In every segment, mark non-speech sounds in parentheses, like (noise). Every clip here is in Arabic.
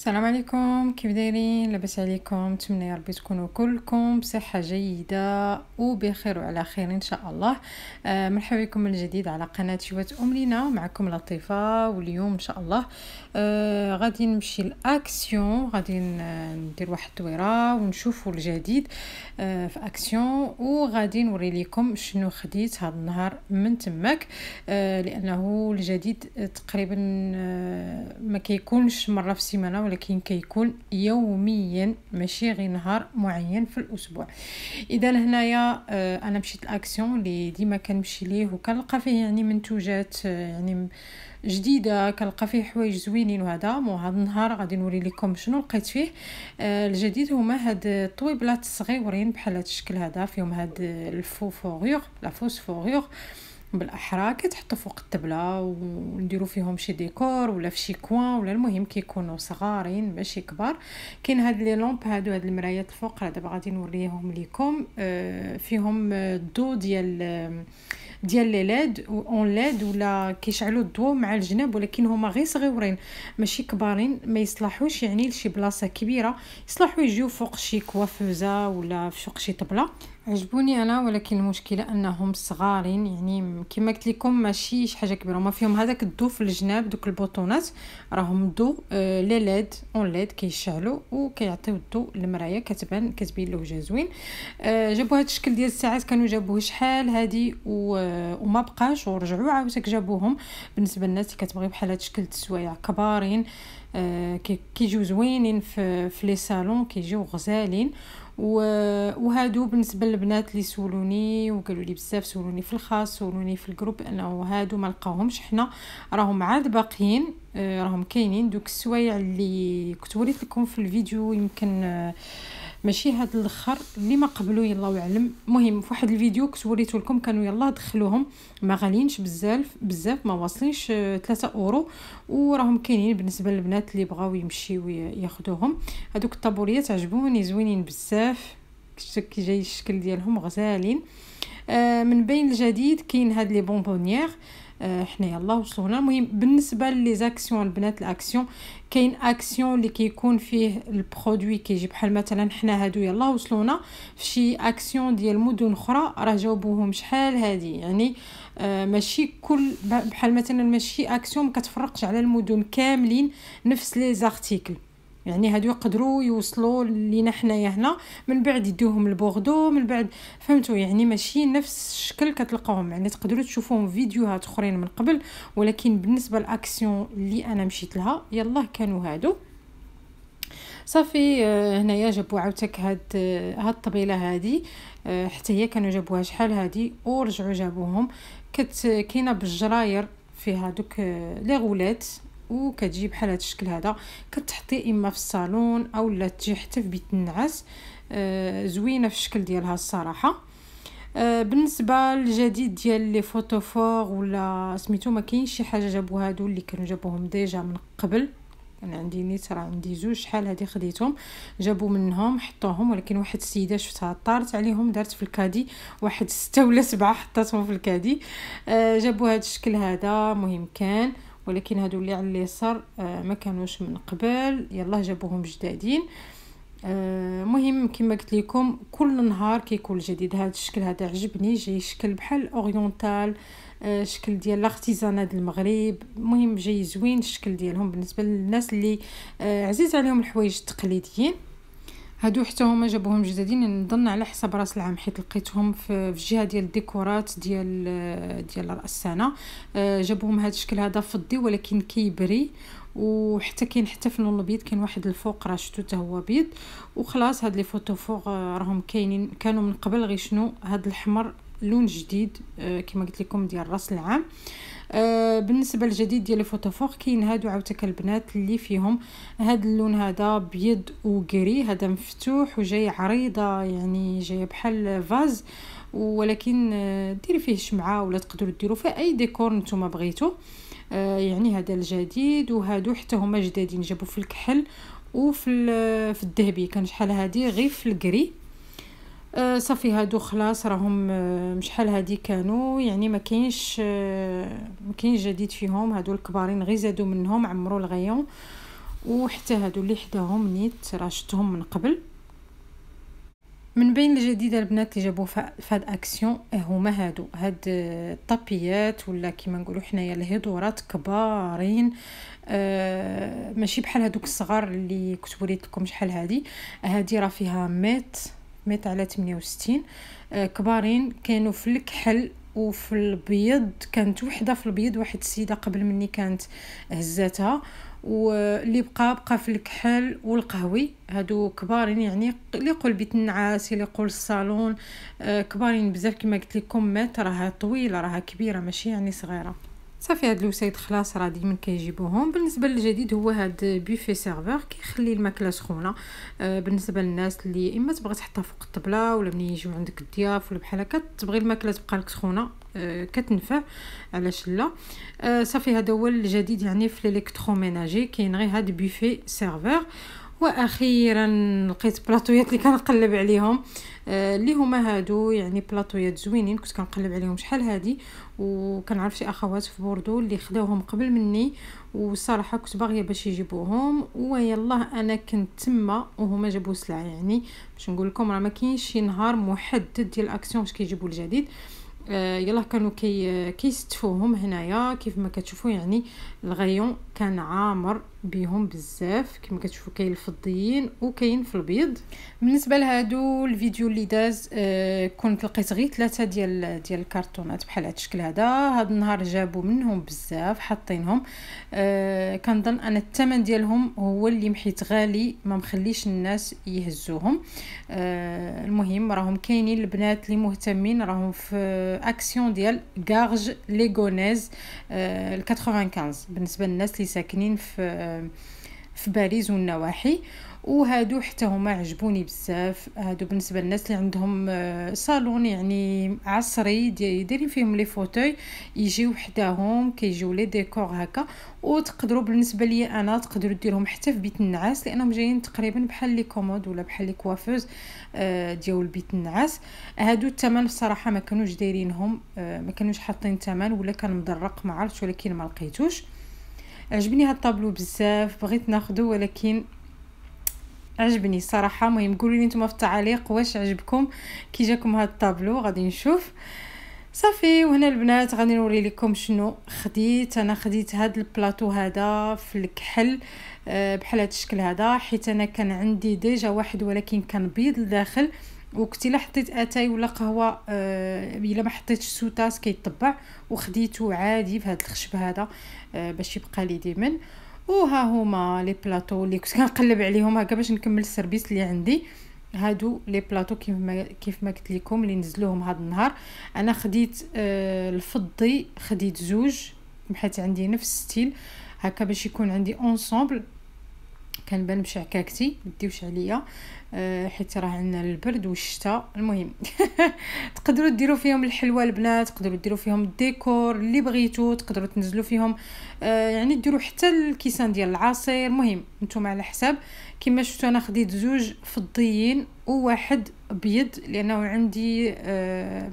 السلام عليكم كيف دايرين لاباس عليكم نتمنى يا ربي تكونوا كلكم بصحه جيده وبخير وعلى خير ان شاء الله آه، مرحبا بكم من جديد على قناه شوات ام لينا معكم لطيفه واليوم ان شاء الله آه، غادي نمشي لاكسيون غادي ندير واحد الدويره ونشوفوا الجديد آه، في اكسيون وغادي نوري لكم شنو خديت هذا النهار من تماك لانه الجديد تقريبا ما كيكونش مره في السيمانه ولكن كيكون يوميا ماشي غير نهار معين في الاسبوع اذا هنايا آه، انا مشيت لاكسيون اللي ديما كنمشي ليه وكنلقى فيه يعني منتوجات آه، يعني جديده كنلقى فيه حوايج زوينين وهذا مو هذا النهار غادي نوري لكم شنو لقيت فيه آه، الجديد هما هاد الطويبلات الصغيورين بحال هاد الشكل هذا فيهم هاد الفوفوغيغ لا فوسفوغيغ بالاحرى كتحطو فوق الطبله ونديرو فيهم شي ديكور ولا شي كوان ولا المهم كيكونوا صغارين ماشي كبار كاين هاد لي لومب هادو هاد المرايات الفوق راه دابا غادي نوريهم ليكم آه، فيهم الضو ديال ديال لي ليد اون ليد ولا كيشعلوا الضوء مع الجناب ولكن هما غير صغيورين ماشي كبارين ما يصلحوش يعني لشي بلاصه كبيره يصلحوا يجيو فوق شي كوافوزه ولا فوق شي طبله عجبوني انا ولكن المشكله انهم صغارين يعني كما قلت لكم ماشي شي حاجه كبيره ما فيهم هذاك الضو في الجناب دوك البوطونات راهم ضو آه لي ليد اون ليد كيشعلوا وكيعطيو الضو للمرايه كتبان كتبين لوجه زوين آه جابوا هذا الشكل ديال الساعات كانوا جابوه شحال هادي آه، وما بقاش ورجعوا عاوتاك جابوهم بالنسبه للناس اللي كتبغي بحال هذا الشكل السوايع كبارين آه كيجيو زوينين في, في لي صالون كيجيو غزالين وهادو بالنسبه للبنات اللي سولوني وقالوا لي بزاف سولوني في الخاص سولوني في الجروب انه هادو ما لقاوهمش حنا راهم عاد باقيين آه، راهم كاينين دوك السوايع اللي كنت وريت لكم في الفيديو يمكن آه ماشي هاد الاخر اللي ما قبلو يلا يعلم مهم في واحد الفيديو كنت وريته لكم كانوا يلا دخلوهم ما غاليينش بزاف بزاف ما واصلينش 3 آه، اورو وراهم كاينين بالنسبه للبنات اللي بغاو يمشيو ياخذوهم هذوك الطابوريات عجبوني زوينين بزاف كي جاي الشكل ديالهم غزالين آه من بين الجديد كاين هاد لي بونبونيير آه، حنا يلا وصلنا المهم بالنسبه لي زاكسيون البنات الاكسيون كاين اكسيون اللي كيكون فيه البرودوي كيجي بحال مثلا حنا هادو يلا وصلونا في شي اكسيون ديال مدن اخرى راه جاوبوهم شحال هادي يعني آه، ماشي كل بحال مثلا ماشي اكسيون كتفرقش على المدن كاملين نفس لي زارتيكل يعني هادو يقدروا يوصلوا لينا حنايا هنا من بعد يديوهم لبوردو من بعد فهمتوا يعني ماشي نفس الشكل كتلقاهم يعني تقدروا تشوفوهم فيديوهات اخرين من قبل ولكن بالنسبه لاكسيون اللي انا مشيت لها يلاه كانوا هادو صافي آه، هنايا جابوا عاوتاك هاد آه، هاد الطبيله هادي آه، حتى هي كانوا جابوها شحال هادي ورجعوا جابوهم كت كاينه بالجراير فيها دوك لي غولات وكتجي بحال هذا الشكل هذا كتحطي اما في الصالون او لا تجي حتى في بيت النعاس آه زوينه في الشكل ديالها الصراحه آه، بالنسبه للجديد ديال لي فوتوفور ولا سميتو ما كاينش شي حاجه جابو هادو اللي كانوا جابوهم ديجا من قبل انا عندي نيت راه عندي زوج شحال هادي خديتهم جابو منهم حطوهم ولكن واحد السيده شفتها طارت عليهم دارت في الكادي واحد ستة ولا سبعة حطاتهم في الكادي آه، جابو هاد الشكل هذا مهم كان ولكن هادو اللي على اليسار آه، ما كانوش من قبل يلا جابوهم جدادين آه، مهم كما قلت لكم كل نهار كيكون جديد هذا الشكل هذا عجبني جاي شكل بحال اورينتال آه، شكل ديال لاختيزانات المغرب مهم جاي زوين الشكل ديالهم بالنسبه للناس اللي عزيز عليهم الحوايج التقليديين هادو حتى هما جابوهم جدادين نظن على حساب راس العام حيت لقيتهم في الجهه ديال الديكورات ديال ديال راس السنه آه، جابوهم هذا الشكل هذا فضي ولكن كيبري وحتى كاين حتى في اللون الابيض كاين واحد الفوق راه شفتو حتى هو بيض وخلاص هاد لي فوتو فوق آه، راهم كاينين كانوا من قبل غير شنو هاد الاحمر لون جديد آه، كما قلت لكم ديال راس العام آه، بالنسبه للجديد ديال الفوتوفور كاين هادو عاوتاك البنات اللي فيهم هاد اللون هذا بيض وكري هذا مفتوح وجاي عريضه يعني جايه بحال فاز ولكن آه، ديري فيه شمعه ولا تقدروا ديروا فيه اي ديكور نتوما بغيتو آه، يعني هذا الجديد وهادو حتى هما جدادين جابوا في الكحل وفي في الذهبي كان شحال هادي غير في الكري آه، صافي هادو خلاص راهم آه، شحال هادي كانوا يعني ما كاينش آه، ما كاينش جديد فيهم هادو الكبارين غير زادو منهم عمرو الغيون وحتى هادو اللي حداهم نيت راه من قبل من بين الجديده البنات اللي جابوا فهاد اكسيون هما هادو هاد الطابيات ولا كيما نقولوا حنايا الهيدورات كبارين آه ماشي بحال هادوك الصغار اللي كنت وريت لكم شحال هادي هادي راه فيها ميت ميت على 68 آه، كبارين كانوا في الكحل وفي البيض كانت وحده في البيض واحد السيده قبل مني كانت هزاتها واللي بقى بقى في الكحل والقهوي هادو كبارين يعني اللي يقول بيت النعاس اللي يقول الصالون آه، كبارين بزاف كما قلت لكم مات راها طويله راها كبيره ماشي يعني صغيره صافي هاد الوسيد خلاص راه ديما كيجيبوهم بالنسبه للجديد هو هاد بوفي سيرفور كيخلي الماكله سخونه آه بالنسبه للناس اللي اما تبغي تحطها فوق الطبله ولا ملي يجيو عندك الضياف ولا بحال هكا تبغي الماكله تبقى لك سخونه آه كتنفع علاش لا آه صافي هذا هو الجديد يعني في ميناجي كاين غير هاد بوفي سيرفور واخيرا لقيت بلاطويات اللي كنقلب عليهم آه، اللي هما هادو يعني بلاطويات زوينين كنت كنقلب عليهم شحال هادي وكنعرف شي اخوات في بوردو اللي خداوهم قبل مني وصراحه كنت باغيه باش يجيبوهم ويلا انا كنت تما وهما جابوا سلعه يعني باش نقول لكم راه ما كاينش شي نهار محدد ديال الاكسيون باش كيجيبوا الجديد آه، يلا كانوا كي كيستفوهم هنايا كيف ما كتشوفوا يعني الغيون كان عامر بيهم بزاف كما كتشوفوا كاين الفضيين وكاين في البيض بالنسبه لهادو الفيديو اللي داز آه، كنت لقيت غير ثلاثه ديال ديال الكرتونات بحال هذا الشكل هذا هاد النهار جابوا منهم بزاف حاطينهم آه، كنظن ان الثمن ديالهم هو اللي محيت غالي ما مخليش الناس يهزوهم آه، المهم راهم كاينين البنات اللي مهتمين راهم في اكسيون ديال غارج ليغونيز آه 95 بالنسبه للناس اللي ساكنين في في باريس والنواحي وهادو حتى هما عجبوني بزاف هادو بالنسبه للناس اللي عندهم آه، صالون يعني عصري دايرين فيهم لي فوتوي يجيو حداهم كيجيو لي ديكور هكا وتقدروا بالنسبه ليا انا تقدروا ديرهم حتى في بيت النعاس لانهم جايين تقريبا بحال لي كومود ولا بحال لي كوافوز آه، ديال بيت النعاس هادو الثمن الصراحة ما كانوش دايرينهم آه، ما كانوش حاطين ثمن ولا كان مضرق ما عرفتش ولكن ما لقيتوش عجبني هاد الطابلو بزاف بغيت ناخدو ولكن عجبني صراحه مهم قولوا لي نتوما في التعليق واش عجبكم كي جاكم هاد الطابلو غادي نشوف صافي وهنا البنات غادي نوري لكم شنو خديت انا خديت هاد البلاطو هذا في الكحل آه، بحال هاد الشكل هذا حيت انا كان عندي ديجا واحد ولكن كان بيض لداخل وكنتي الا حطيت اتاي ولا قهوه آه الا ما حطيتش سوتاس كيطبع وخديتو عادي في هذا الخشب هذا آه باش يبقى لي ديما وها هما لي بلاطو اللي كنت كنقلب عليهم هكا باش نكمل السيرفيس اللي عندي هادو لي بلاطو كيف ما كيف ما قلت لكم اللي نزلوهم هذا النهار انا خديت آه الفضي خديت زوج حيت عندي نفس ستيل هكا باش يكون عندي اونسومبل كنبان بشعكاكتي مديوش عليا أه حيت راه عندنا البرد والشتاء المهم (laughs) تقدروا ديروا فيهم الحلوى البنات تقدروا ديروا فيهم الديكور اللي بغيتو تقدروا تنزلوا فيهم أه يعني ديروا حتى الكيسان ديال العصير المهم نتوما على حساب كما شفتوا انا خديت زوج فضيين وواحد ابيض لانه عندي أه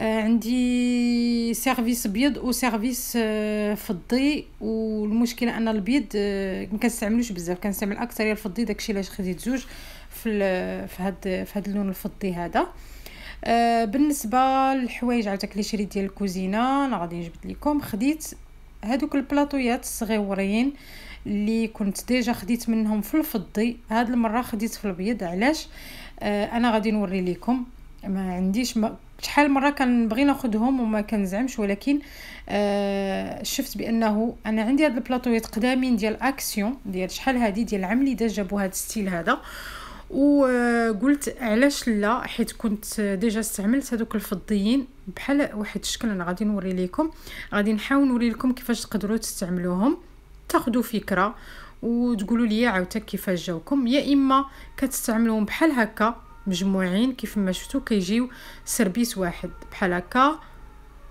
آه، عندي سيرفيس بيض وسيرفيس آه، فضي والمشكله ان البيض آه، ما كنستعملوش بزاف كنستعمل اكثر هي الفضي داكشي علاش خديت زوج في في هاد في هاد اللون الفضي هذا بالنسبه للحوايج عاوتاك لي شريت ديال الكوزينه انا غادي نجبد لكم خديت هادوك البلاطويات الصغيورين اللي كنت ديجا خديت منهم في الفضي هاد المره خديت في البيض علاش انا غادي نوري لكم ما عنديش ما شحال مره كنبغي ناخذهم وما كنزعمش ولكن آه شفت بانه انا عندي هاد البلاطويات قدامين ديال اكسيون ديال شحال هادي ديال العام اللي داز جابوا هاد ستيل هذا وقلت آه، علاش لا حيت كنت ديجا استعملت هذوك الفضيين بحال واحد الشكل انا غادي نوري لكم غادي نحاول نوري لكم كيفاش تقدروا تستعملوهم تاخذوا فكره وتقولوا لي عاوتاني كيفاش جاوكم يا اما كتستعملوهم بحال هكا مجموعين كيف ما شفتوا كيجيو سربيس واحد بحال هكا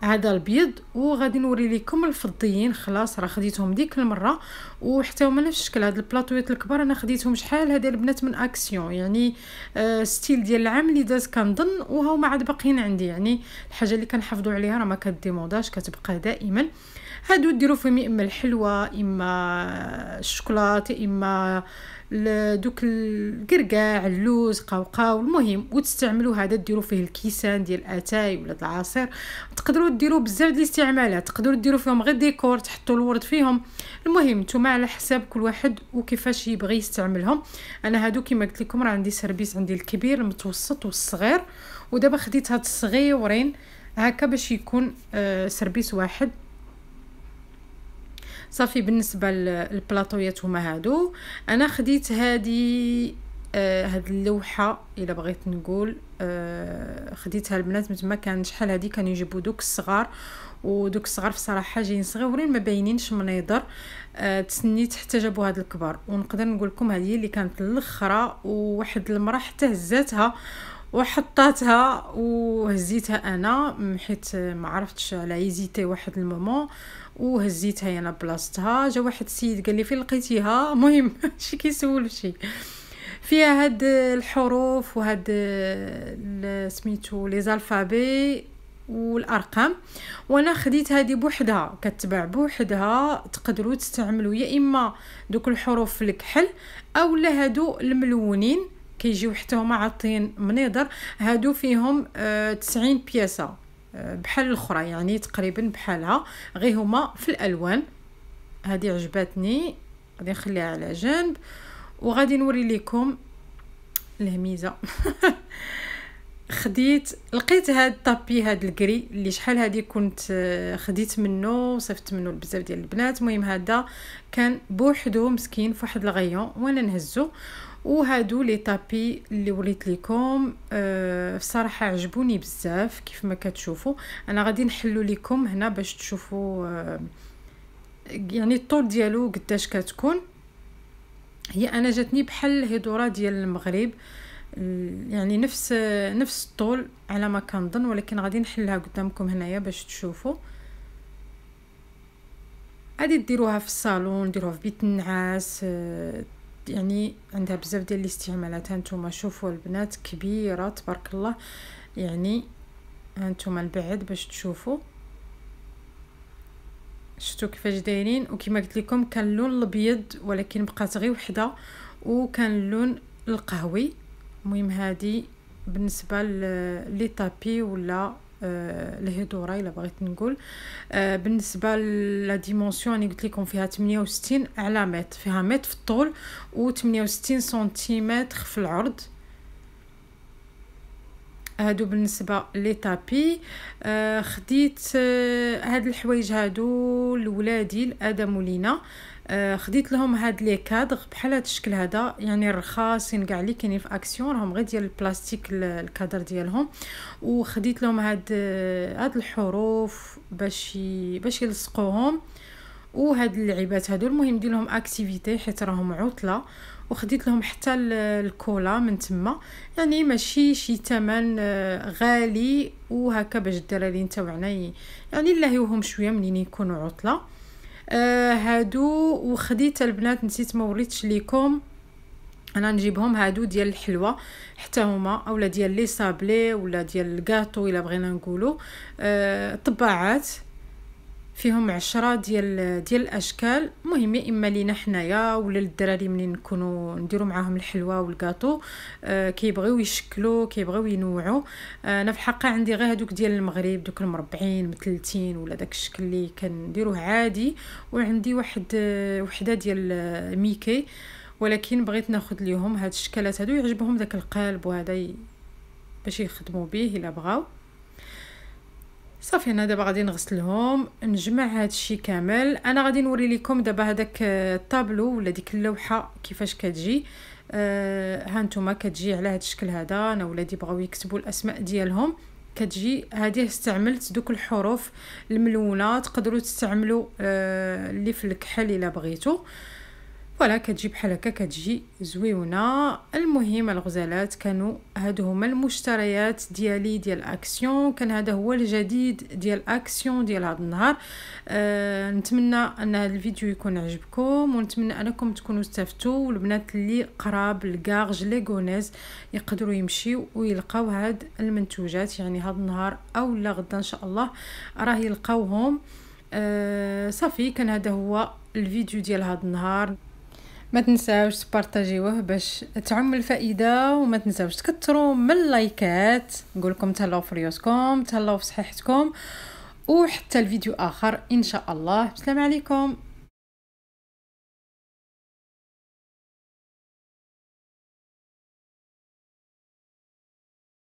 هذا البيض وغادي نوري لكم الفضيين خلاص راه خديتهم ديك المره وحتى هما نفس الشكل هاد البلاطويات الكبار انا خديتهم شحال هاد البنات من اكسيون يعني آه ستيل ديال العام اللي داز كنظن هما عاد باقيين عندي يعني الحاجه اللي كنحافظوا عليها راه ما كديموداش كتبقى دائما هادو ديروا فيهم اما الحلوى اما الشوكولاته اما دوك القرقاع اللوز قوقاو المهم وتستعملوا هذا ديروا فيه الكيسان ديال اتاي ولا العصير تقدروا ديروا بزاف ديال الاستعمالات تقدروا ديروا فيهم غير ديكور تحطوا الورد فيهم المهم نتوما على حساب كل واحد وكيفاش يبغي يستعملهم انا هادو كما قلت لكم راه عندي سربيس عندي الكبير المتوسط والصغير ودابا خديت هاد الصغيورين هكا باش يكون آه سربيس واحد صافي بالنسبه للبلاطويات هما هادو انا خديت هادي آه هاد اللوحه الا بغيت نقول آه خديتها البنات مثل ما كان شحال هادي كانوا يجيبو دوك الصغار ودوك الصغار في صراحه جايين صغيورين ما باينينش منيضر آه تسنيت حتى جابوا هاد الكبار ونقدر نقول لكم هذه اللي كانت الاخرى وواحد المراه حتى هزاتها وحطاتها وهزيتها انا حيت ما عرفتش على عيزيتي واحد المومون وهزيتها انا بلاصتها جا واحد السيد قال لي فين لقيتيها (laughs) مهم شي كيسول شي فيها هاد الحروف وهاد سميتو لي زالفابي والارقام وانا خديت هادي بوحدها كتباع بوحدها تقدروا تستعملوا يا اما دوك الحروف في الكحل لا هادو الملونين كيجيو حتى هما عاطين منيضر هادو فيهم آه، تسعين بياسه بحال الاخرى يعني تقريبا بحالها غير هما في الالوان هذه عجبتني غادي نخليها على جنب وغادي نوري لكم الهميزه (laughs) خديت لقيت هاد الطابي هاد الكري اللي شحال هادي كنت آه، خديت منه وصفت منه لبزاف ديال البنات المهم هذا كان بوحدو مسكين فواحد الغيون وانا نهزو وهادو لي طابي اللي وريت لكم أه بصراحه عجبوني بزاف كيف ما كتشوفوا انا غادي نحلو لكم هنا باش تشوفوا أه يعني الطول ديالو قداش كتكون هي انا جاتني بحال هدوره ديال المغرب يعني نفس نفس الطول على ما كنظن ولكن غادي نحلها قدامكم هنايا باش تشوفوا غادي ديروها في الصالون ديروها في بيت النعاس يعني عندها بزاف ديال الاستعمالات هانتوما شوفوا البنات كبيره تبارك الله يعني هانتوما البعد باش تشوفوا شفتوا كيفاش دايرين وكما قلت لكم كان اللون الابيض ولكن بقات غير وحده وكان اللون القهوي المهم هذه بالنسبه لي طابي ولا الهضوره آه، الا بغيت نقول آه، بالنسبه لا ديمونسيون انا قلت لكم فيها 68 على متر فيها متر في الطول و 68 سنتيمتر في العرض هادو بالنسبه لي تابي آه، خديت آه، هاد الحوايج هادو لولادي لادم ولينا آه، خديت لهم هاد لي كادغ بحال هاد الشكل هذا يعني رخاصين كاع اللي كاينين في اكسيون راهم غير ديال البلاستيك الكادر ديالهم وخديت لهم هاد هاد الحروف باش باش يلصقوهم وهاد اللعيبات هادو المهم دير لهم اكتيفيتي حيت راهم عطله وخديت لهم حتى الكولا من تما يعني ماشي شي ثمن آه، غالي وهكا باش الدراري تاعنا يعني نلهيوهم شويه منين يكونوا عطله آه هادو وخديت البنات نسيت ما وريتش ليكم انا نجيبهم هادو ديال الحلوى حتى هما اولا ديال لي صابلي ولا ديال الكاطو الا بغينا نقولوا آه طباعات فيهم عشرة ديال ديال الاشكال مهم يا اما لينا حنايا ولا للدراري منين نكونوا نديروا معاهم الحلوى والكاطو آه، كيبغيو يشكلوا كيبغيو ينوعوا آه، انا في الحقيقه عندي غير هذوك ديال المغرب دوك المربعين مثلتين ولا داك الشكل اللي كنديروه عادي وعندي واحد آه، وحده ديال ميكي ولكن بغيت ناخذ ليهم هاد الشكلات هادو يعجبهم داك القالب وهذا باش يخدموا به الا بغاو صافي انا دابا غادي نغسلهم نجمع هادشي كامل انا غادي نوري لكم دابا هذاك الطابلو ولا ديك اللوحه كيفاش كتجي آه ها نتوما كتجي على هاد الشكل هذا انا ولادي بغاو يكتبوا الاسماء ديالهم كتجي هذه استعملت دوك الحروف الملونه تقدروا تستعملوا آه اللي في الكحل الا بغيتو آه فوالا كتجي بحال هكا كتجي زويونه المهم الغزالات كانوا هادو هما المشتريات ديالي ديال اكسيون كان هذا هو الجديد ديال اكسيون ديال هذا النهار أه نتمنى ان هذا الفيديو يكون عجبكم ونتمنى انكم تكونوا استفدتوا والبنات اللي قراب لكارج ليغونيز يقدروا يمشيو ويلقاو هاد المنتوجات يعني هذا النهار او لا غدا ان شاء الله راه يلقاوهم أه صافي كان هذا هو الفيديو ديال هذا النهار ما تنساوش تبارطاجيوه باش تعم الفائده وما تنساوش تكثروا من اللايكات نقول لكم تهلاو في ريوسكم تهلاو في صحيحتكم وحتى الفيديو اخر ان شاء الله السلام عليكم